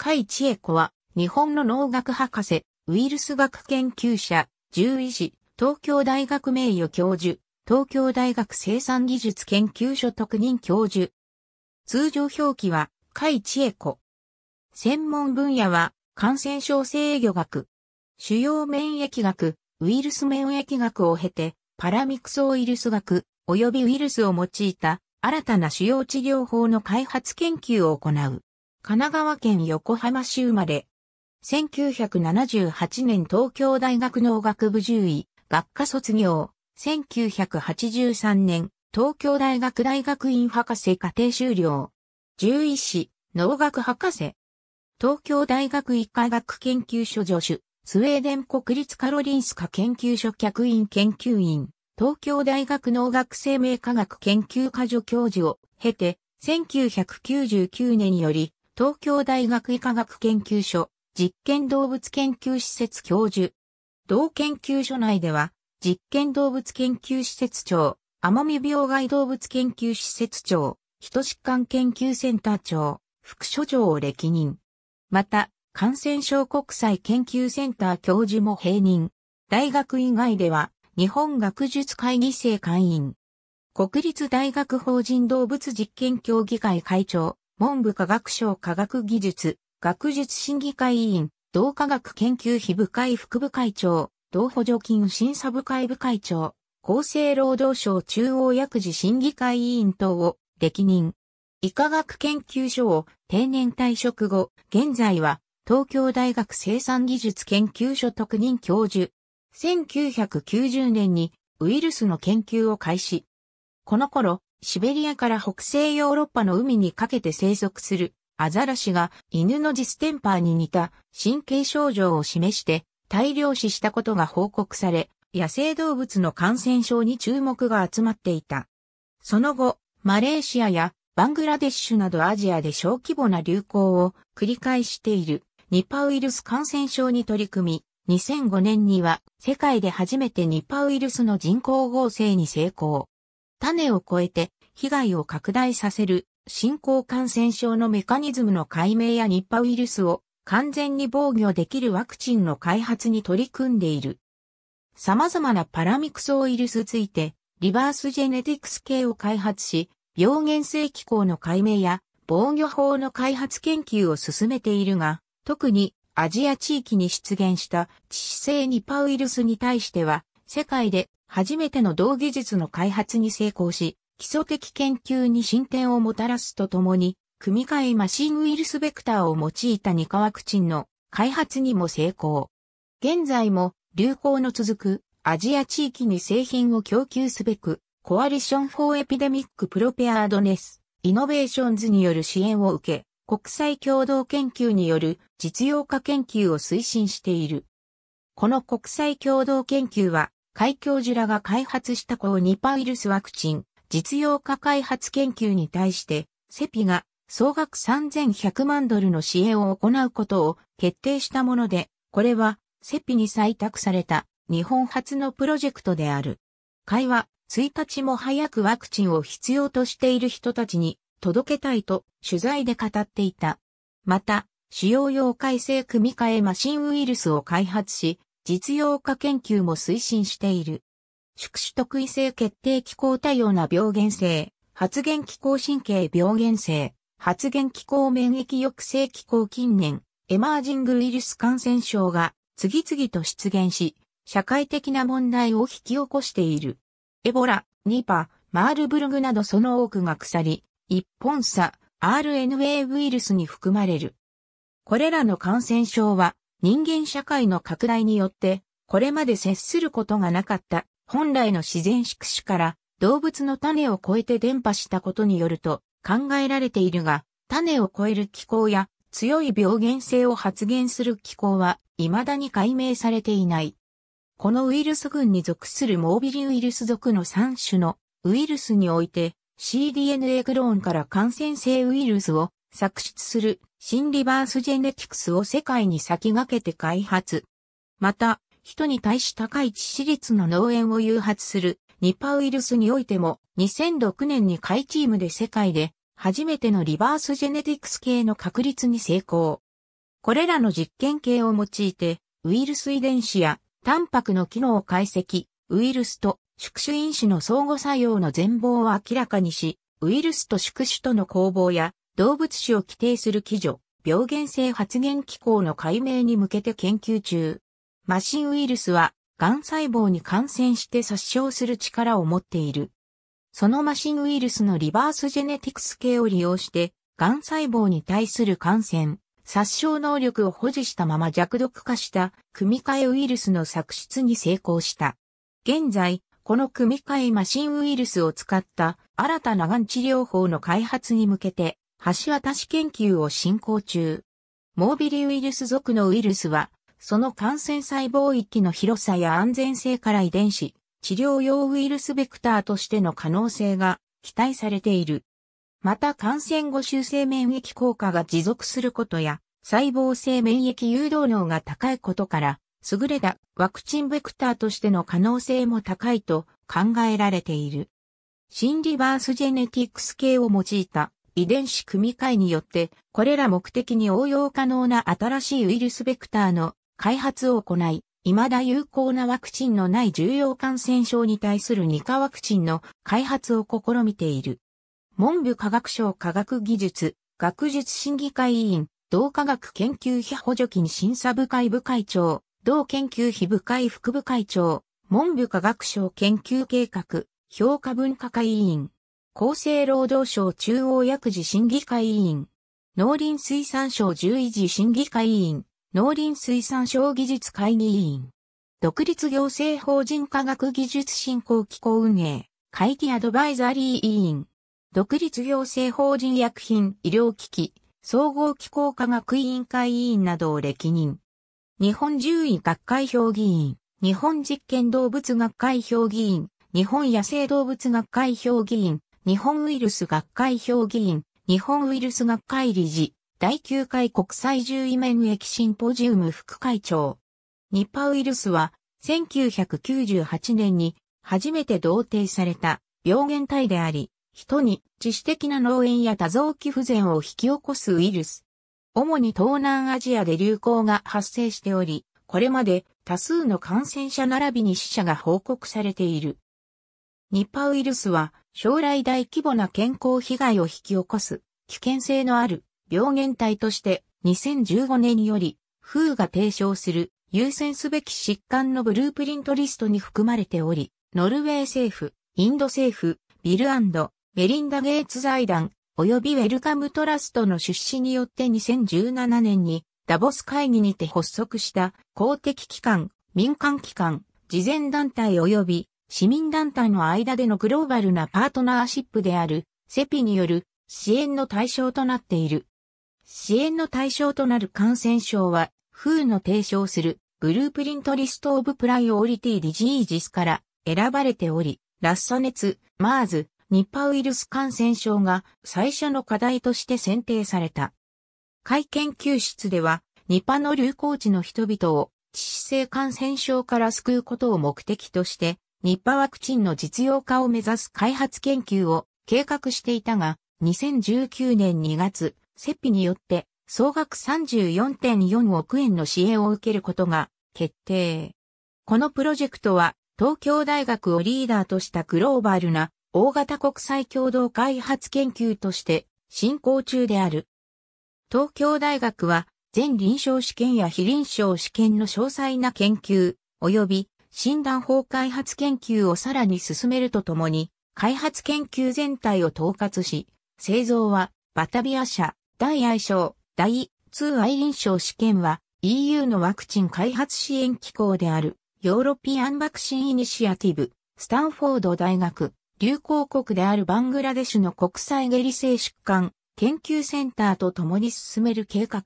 甲斐千恵子は、日本の農学博士、ウイルス学研究者、獣医師、東京大学名誉教授、東京大学生産技術研究所特任教授。通常表記は、甲斐千恵子。専門分野は、感染症制御学。主要免疫学、ウイルス免疫学を経て、パラミクソウイルス学、及びウイルスを用いた新たな主要治療法の開発研究を行う。神奈川県横浜市生まれ。1978年東京大学農学部獣医、学科卒業。1983年、東京大学大学院博士課程修了。獣医師、農学博士。東京大学医科学研究所助手、スウェーデン国立カロリンスカ研究所客員研究員、東京大学農学生命科学研究科助教授を経て、1999年により東京大学医科学研究所、実験動物研究施設教授。同研究所内では、実験動物研究施設長、奄美病害動物研究施設長、人疾患研究センター長、副所長を歴任。また、感染症国際研究センター教授も併任。大学以外では、日本学術会議制会員。国立大学法人動物実験協議会会長、文部科学省科学技術、学術審議会委員、同科学研究費部会副部会長、同補助金審査部会部会長、厚生労働省中央薬事審議会委員等を歴任。医科学研究所を定年退職後、現在は東京大学生産技術研究所特任教授。1990年にウイルスの研究を開始。この頃、シベリアから北西ヨーロッパの海にかけて生息するアザラシが犬のディステンパーに似た神経症状を示して大量死したことが報告され、野生動物の感染症に注目が集まっていた。その後、マレーシアやバングラデッシュなどアジアで小規模な流行を繰り返しているニパウイルス感染症に取り組み、2005年には世界で初めてニパウイルスの人工合成に成功。種を超えて被害を拡大させる新興感染症のメカニズムの解明やニッパウイルスを完全に防御できるワクチンの開発に取り組んでいる。様々なパラミクソウイルスついて、リバースジェネティクス系を開発し、病原性機構の解明や防御法の開発研究を進めているが、特にアジア地域に出現した致死性ニパウイルスに対しては、世界で初めての同技術の開発に成功し、基礎的研究に進展をもたらすとともに、組み換えマシンウイルスベクターを用いたニ価ワクチンの開発にも成功。現在も流行の続くアジア地域に製品を供給すべく、コアリション・フォー・エピデミック・プロペアードネス、イノベーションズによる支援を受け、国際共同研究による実用化研究を推進している。この国際共同研究は、海教授らが開発した抗ニパウイルスワクチン、実用化開発研究に対して、セピが総額3100万ドルの支援を行うことを決定したもので、これはセピに採択された日本初のプロジェクトである。会は1日も早くワクチンを必要としている人たちに届けたいと取材で語っていた。また、使用用改正組み換えマシンウイルスを開発し、実用化研究も推進している。宿主特異性決定機構多様な病原性、発現機構神経病原性、発現機構免疫抑制機構近年、エマージングウイルス感染症が次々と出現し、社会的な問題を引き起こしている。エボラ、ニパ、マールブルグなどその多くが腐り、一本差、RNA ウイルスに含まれる。これらの感染症は、人間社会の拡大によって、これまで接することがなかった本来の自然宿主から動物の種を超えて伝播したことによると考えられているが、種を超える気候や強い病原性を発現する気候は未だに解明されていない。このウイルス群に属するモービリウイルス属の3種のウイルスにおいて cDNA クローンから感染性ウイルスを作出する新リバースジェネティクスを世界に先駆けて開発。また、人に対し高い致死率の脳炎を誘発するニパウイルスにおいても2006年に下チームで世界で初めてのリバースジェネティクス系の確立に成功。これらの実験系を用いてウイルス遺伝子やタンパクの機能を解析、ウイルスと宿主因子の相互作用の全貌を明らかにし、ウイルスと宿主との攻防や動物種を規定する基準、病原性発現機構の解明に向けて研究中。マシンウイルスは、癌細胞に感染して殺傷する力を持っている。そのマシンウイルスのリバースジェネティクス系を利用して、癌細胞に対する感染、殺傷能力を保持したまま弱毒化した組み換えウイルスの作出に成功した。現在、この組み換えマシンウイルスを使った新たながん治療法の開発に向けて橋渡し研究を進行中。モービリウイルス属のウイルスは、その感染細胞域の広さや安全性から遺伝子、治療用ウイルスベクターとしての可能性が期待されている。また感染後修正免疫効果が持続することや、細胞性免疫誘導能が高いことから、優れたワクチンベクターとしての可能性も高いと考えられている。新リバースジェネティクス系を用いた遺伝子組み換えによって、これら目的に応用可能な新しいウイルスベクターの開発を行い、未だ有効なワクチンのない重要感染症に対する2価ワクチンの開発を試みている。文部科学省科学技術、学術審議会委員、同科学研究費補助金審査部会部会長、同研究費部会副部会長、文部科学省研究計画、評価文化会委員。厚生労働省中央薬事審議会委員、農林水産省獣医事審議会委員、農林水産省技術会議委員、独立行政法人科学技術振興機構運営、会議アドバイザリー委員、独立行政法人薬品医療機器、総合機構科学委員会委員などを歴任。日本獣医学会評議員、日本実験動物学会評議員、日本野生動物学会評議員、日本ウイルス学会評議員、日本ウイルス学会理事、第9回国際獣医免疫シンポジウム副会長。ニッパウイルスは、1998年に初めて同定された病原体であり、人に致死的な脳炎や多臓器不全を引き起こすウイルス。主に東南アジアで流行が発生しており、これまで多数の感染者並びに死者が報告されている。ニッパウイルスは将来大規模な健康被害を引き起こす危険性のある病原体として2015年により WHO が提唱する優先すべき疾患のブループリントリストに含まれており、ノルウェー政府、インド政府、ビルメリンダ・ゲイツ財団、及びウェルカムトラストの出資によって2017年にダボス会議にて発足した公的機関、民間機関、慈善団体及び市民団体の間でのグローバルなパートナーシップである、セピによる支援の対象となっている。支援の対象となる感染症は、風の提唱するブループリントリストオブプライオリティディジージスから選ばれており、ラッサ熱、マーズ、ニッパウイルス感染症が最初の課題として選定された。会研究室では、ニパの流行地の人々を致死性感染症から救うことを目的として、ニッパワクチンの実用化を目指す開発研究を計画していたが、2019年2月、セピによって総額34.4億円の支援を受けることが決定。このプロジェクトは東京大学をリーダーとしたグローバルな大型国際共同開発研究として進行中である。東京大学は全臨床試験や非臨床試験の詳細な研究及び診断法開発研究をさらに進めるとともに、開発研究全体を統括し、製造は、バタビア社、大愛称、第2愛臨床試験は、EU のワクチン開発支援機構である、ヨーロピアンバクシンイニシアティブ、スタンフォード大学、流行国であるバングラデシュの国際下痢性疾患研究センターと共に進める計画。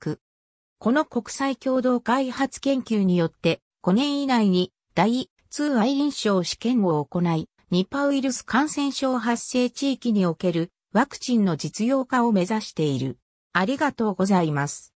この国際共同開発研究によって5年以内に第2愛臨床試験を行い、ニパウイルス感染症発生地域におけるワクチンの実用化を目指している。ありがとうございます。